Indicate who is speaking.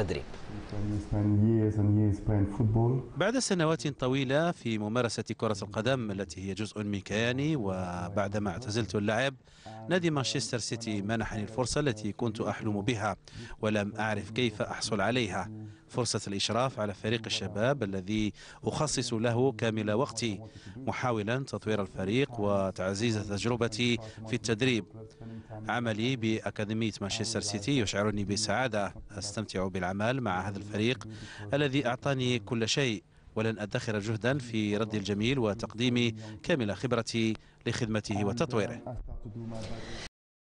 Speaker 1: التدريب
Speaker 2: بعد سنوات طويلة في ممارسة كرة القدم التي هي جزء من كياني وبعدما اعتزلت اللعب نادي مانشستر سيتي منحني الفرصة التي كنت أحلم بها ولم أعرف كيف أحصل عليها فرصة الإشراف على فريق الشباب الذي أخصص له كامل وقتي محاولا تطوير الفريق وتعزيز تجربتي في التدريب عملي بأكاديمية مانشستر سيتي يشعرني بسعادة أستمتع بالعمل مع هذا الفريق الذي أعطاني كل شيء ولن أدخر جهدا في رد الجميل وتقديم كامل خبرتي لخدمته وتطويره